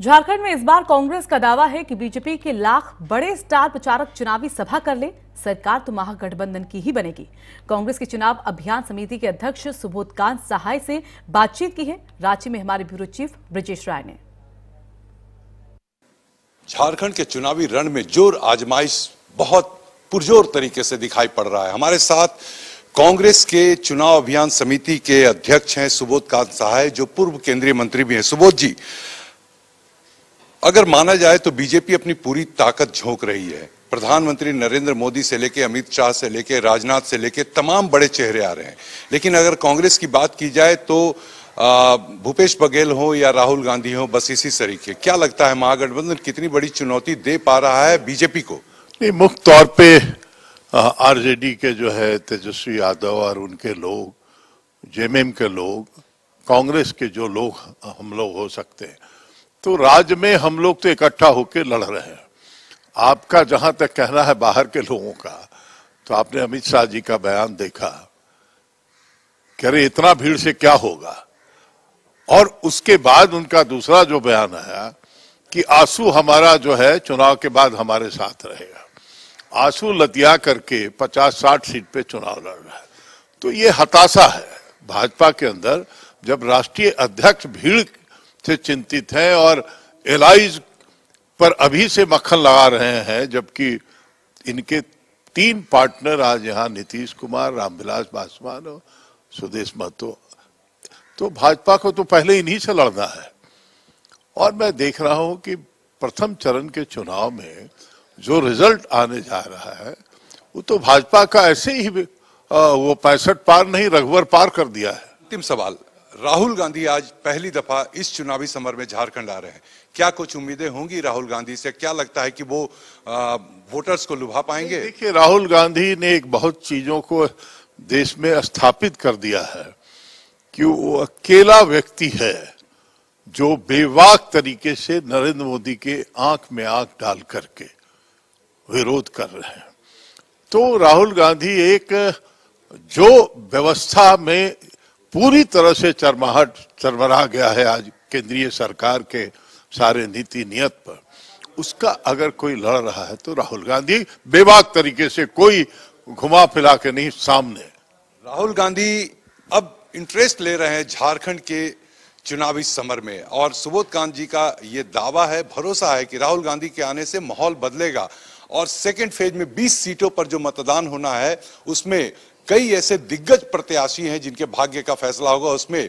झारखंड में इस बार कांग्रेस का दावा है कि बीजेपी के लाख बड़े स्टार प्रचारक चुनावी सभा कर ले सरकार तो महागठबंधन की ही बनेगी कांग्रेस की चुनाव अभियान समिति के अध्यक्ष सुबोध कांत सहाय से बातचीत की है रांची में हमारे ब्यूरो चीफ ब्रजेश राय ने झारखंड के चुनावी रण में जोर आजमाइश बहुत पुरजोर तरीके से दिखाई पड़ रहा है हमारे साथ कांग्रेस के चुनाव अभियान समिति के अध्यक्ष हैं सुबोध कांत सहाय जो पूर्व केंद्रीय मंत्री भी हैं सुबोध जी अगर माना जाए तो बीजेपी अपनी पूरी ताकत झोंक रही है प्रधानमंत्री नरेंद्र मोदी से लेके अमित शाह से लेके राजनाथ से लेके तमाम बड़े चेहरे आ रहे हैं लेकिन अगर कांग्रेस की बात की जाए तो भूपेश बघेल हो या राहुल गांधी हो बस इसी तरीके क्या लगता है महागठबंधन कितनी बड़ी चुनौती दे पा रहा है बीजेपी को नहीं मुख्य तौर पे आरजेडी के जो है तेजस्वी यादव और उनके लोग जेएमएम के लोग कांग्रेस के जो लोग हम लोग हो सकते हैं तो राज्य में हम लोग तो इकट्ठा होकर लड़ रहे हैं आपका जहां तक कहना है बाहर के लोगों का तो आपने अमित शाह जी का बयान देखा कह रहे इतना भीड़ से क्या होगा और उसके बाद उनका दूसरा जो बयान आया कि आंसू हमारा जो है चुनाव के बाद हमारे साथ रहेगा आंसू लतिया करके 50-60 सीट पे चुनाव लड़ रहा है तो ये हताशा है भाजपा के अंदर जब राष्ट्रीय अध्यक्ष भीड़ से चिंतित हैं और एलाइज पर अभी से मक्खन लगा रहे हैं जबकि इनके तीन पार्टनर आज यहाँ नीतीश कुमार रामविलास पासवान और सुदेश महतो तो भाजपा को तो पहले इन्हीं से लड़ना है और मैं देख रहा हूं कि प्रथम चरण के चुनाव में जो रिजल्ट आने जा रहा है वो तो भाजपा का ऐसे ही वो पैंसठ पार नहीं रघुवर पार कर दिया है अंतिम सवाल राहुल गांधी आज पहली दफा इस चुनावी समर में झारखंड आ रहे हैं क्या कुछ उम्मीदें होंगी राहुल गांधी से क्या लगता है कि वो आ, वोटर्स को लुभा पाएंगे देखिए राहुल गांधी ने एक बहुत चीजों को देश में स्थापित कर दिया है कि वो अकेला व्यक्ति है जो बेवाक तरीके से नरेंद्र मोदी के आंख में आंख डाल करके विरोध कर रहे हैं तो राहुल गांधी एक जो व्यवस्था में पूरी तरह से चरमाहट चरमरा गया है आज केंद्रीय सरकार के सारे नीति नियत पर उसका अगर कोई लड़ रहा है तो राहुल गांधी बेबाक तरीके से कोई घुमा फिरा के नहीं सामने राहुल गांधी अब इंटरेस्ट ले रहे हैं झारखंड के चुनावी समर में और सुबोध कांत जी का ये दावा है भरोसा है कि राहुल गांधी के आने से माहौल बदलेगा और सेकेंड फेज में 20 सीटों पर जो मतदान होना है उसमें कई ऐसे दिग्गज प्रत्याशी हैं जिनके भाग्य का फैसला होगा उसमें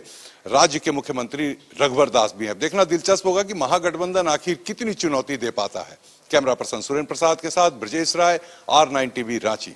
राज्य के मुख्यमंत्री रघुवर दास भी हैं देखना दिलचस्प होगा कि महागठबंधन आखिर कितनी चुनौती दे पाता है कैमरा पर्सन सुरेंद्र प्रसाद के साथ Brajesh Rai R nine TV Ranchi